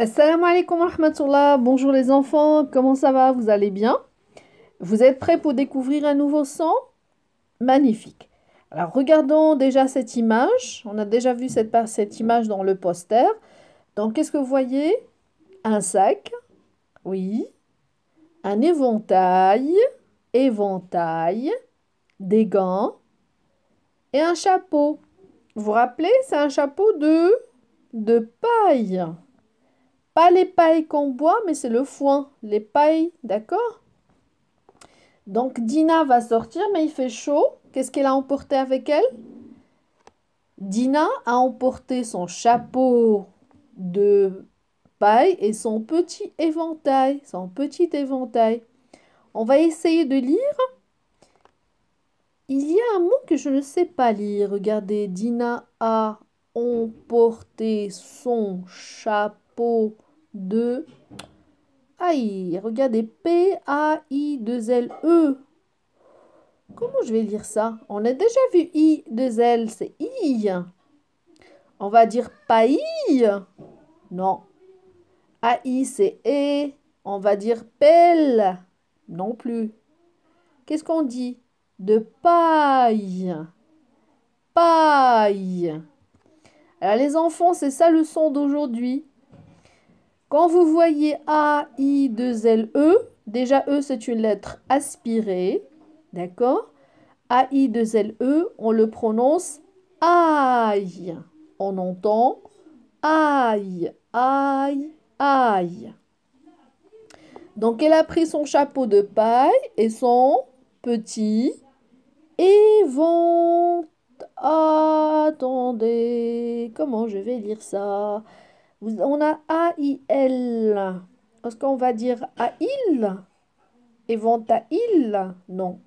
Assalamu alaikum wa rahmatullah, bonjour les enfants, comment ça va Vous allez bien Vous êtes prêts pour découvrir un nouveau son Magnifique. Alors regardons déjà cette image, on a déjà vu cette, cette image dans le poster. Donc qu'est-ce que vous voyez Un sac, oui, un éventail, éventail, des gants et un chapeau. Vous vous rappelez, c'est un chapeau de, de paille les pailles qu'on boit, mais c'est le foin. Les pailles, d'accord Donc Dina va sortir, mais il fait chaud. Qu'est-ce qu'elle a emporté avec elle Dina a emporté son chapeau de paille et son petit éventail. Son petit éventail. On va essayer de lire. Il y a un mot que je ne sais pas lire. Regardez, Dina a emporté son chapeau de... Aïe, regardez, P-A-I-2-L-E. Comment je vais lire ça On a déjà vu I-2-L, c'est I. On va dire paille Non. A-I c'est E. On va dire pelle Non plus. Qu'est-ce qu'on dit De paille. Paille. Alors les enfants, c'est ça le son d'aujourd'hui. Quand vous voyez A, I, 2, L, E, déjà E c'est une lettre aspirée, d'accord A, I, 2, L, E, on le prononce aïe. On entend aïe, aïe, aïe. Donc elle a pris son chapeau de paille et son petit vont. Attendez, comment je vais lire ça on a A-I-L. Est-ce qu'on va dire A-il Éventail Non.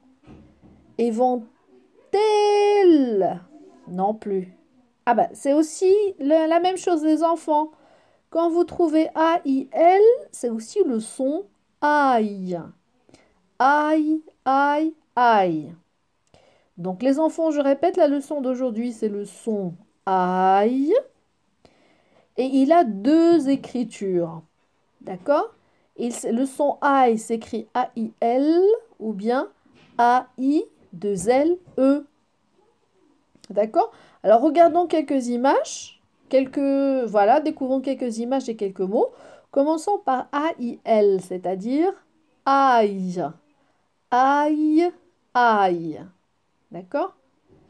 Éventel Non plus. Ah ben, c'est aussi la même chose des enfants. Quand vous trouvez a l c'est aussi le son aïe. Aïe, aïe, aïe. Donc les enfants, je répète, la leçon d'aujourd'hui, c'est le son aïe et il a deux écritures. D'accord Le son A s'écrit A-I-L ou bien A-I-2-L-E. D'accord Alors regardons quelques images, quelques voilà, découvrons quelques images et quelques mots. Commençons par A-I-L, c'est-à-dire aïe. Aïe, aïe. D'accord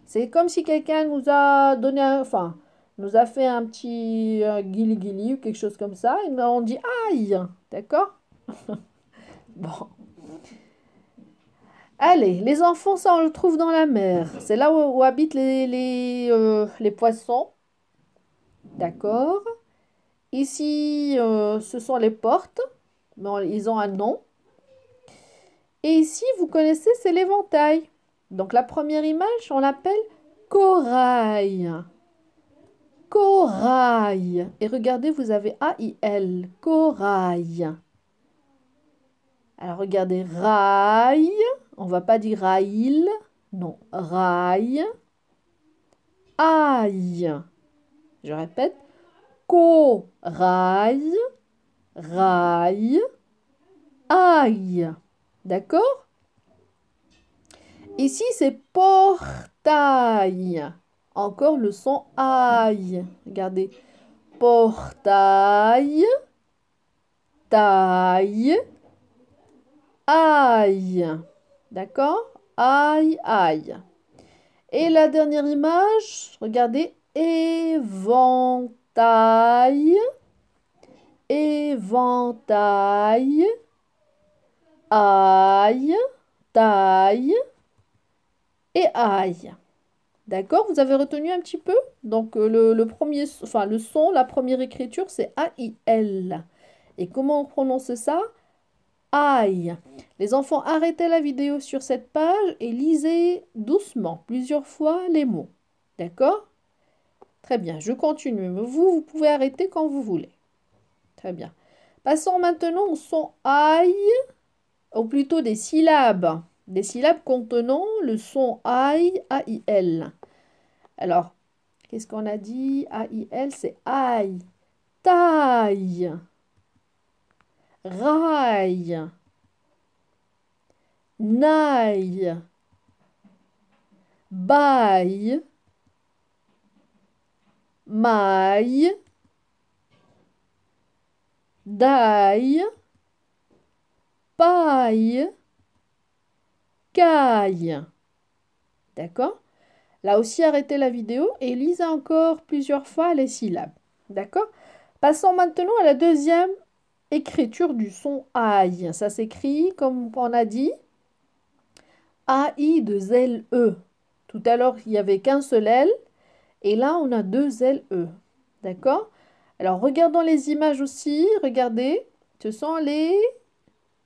C'est comme si quelqu'un nous a donné un... Enfin, nous a fait un petit gili euh, guili ou quelque chose comme ça, et on dit aïe, d'accord Bon. Allez, les enfants, ça on le trouve dans la mer. C'est là où, habitent euh, les, poissons. D'accord. Ici, euh, ce sont les portes, mais ils ont un nom. Et ici, vous connaissez, c'est l'éventail. Donc la première image, on l'appelle corail corail. Et regardez, vous avez A-I-L, corail. Alors regardez, rail, on va pas dire rail, non, rail, aïe. Je répète, corail, rail, aïe. D'accord Ici, c'est portail. Encore le son aïe. Regardez. Portail, taille, aïe. D'accord Aïe, aïe. Et la dernière image, regardez, éventail, éventail, aïe, taille et aïe. D'accord Vous avez retenu un petit peu Donc, euh, le, premier, enfin, le son, la première écriture, c'est A-I-L. Et comment on prononce ça Aïe. Les enfants, arrêtez la vidéo sur cette page et lisez doucement plusieurs fois les mots. D'accord Très bien, je continue. vous, vous pouvez arrêter quand vous voulez. Très bien. Passons maintenant au son aïe, ou plutôt des syllabes. Des syllabes contenant le son aïe, A-I-L. Alors, qu'est-ce qu'on a dit A-I-L, c'est aïe, taille, raille, naille, baille, maille, daille, paille, caille. D'accord Là aussi arrêtez la vidéo et lisez encore plusieurs fois les syllabes. D'accord Passons maintenant à la deuxième écriture du son AI. Ça s'écrit, comme on a dit, AI de l E. Tout à l'heure, il n'y avait qu'un seul L. Et là, on a deux L E. D'accord Alors, regardons les images aussi. Regardez, ce sont les...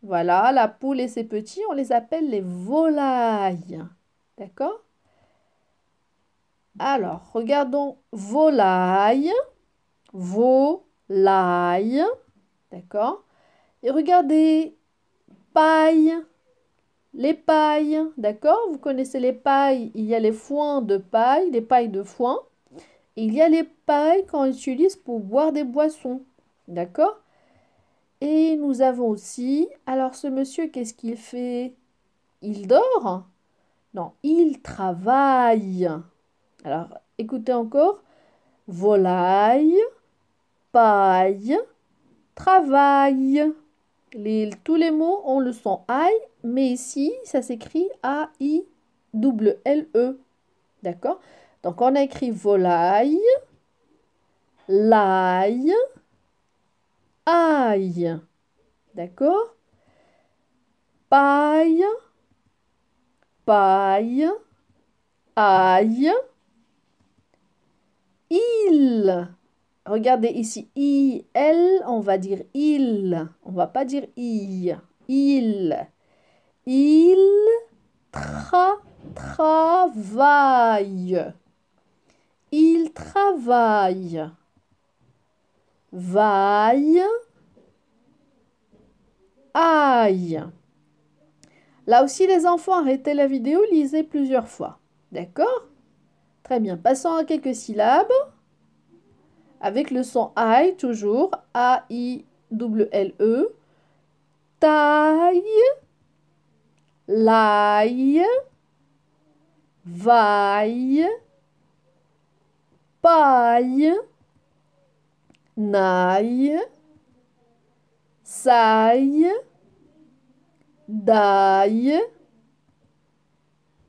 Voilà, la poule et ses petits, on les appelle les volailles. D'accord alors, regardons volaille, volaille, d'accord Et regardez paille, les pailles, d'accord Vous connaissez les pailles, il y a les foins de paille, les pailles de foin. Il y a les pailles qu'on utilise pour boire des boissons, d'accord Et nous avons aussi, alors ce monsieur, qu'est-ce qu'il fait Il dort Non, il travaille. Alors, écoutez encore. Volaille, paille, travail. tous les mots ont le son aïe, mais ici, ça s'écrit a i l e D'accord Donc, on a écrit volaille, l'ail, aïe. D'accord Paille, paille, aïe il. Regardez ici, il, elle, on va dire il. On va pas dire il, Il. Il tra, travaille. Il travaille. Vaille. Aïe. Là aussi, les enfants, arrêtez la vidéo, lisez plusieurs fois. D'accord Très bien. Passons à quelques syllabes. Avec le son AI toujours. A-I-W-L-E. Taille. Laille. Vaille. Paille. Naille. Saille.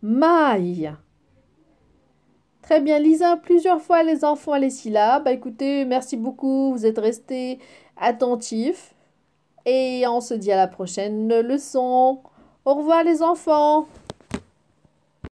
Maille. Très bien, Lisa, plusieurs fois les enfants les syllabes. Bah, écoutez, merci beaucoup, vous êtes restés attentifs. Et on se dit à la prochaine leçon. Au revoir les enfants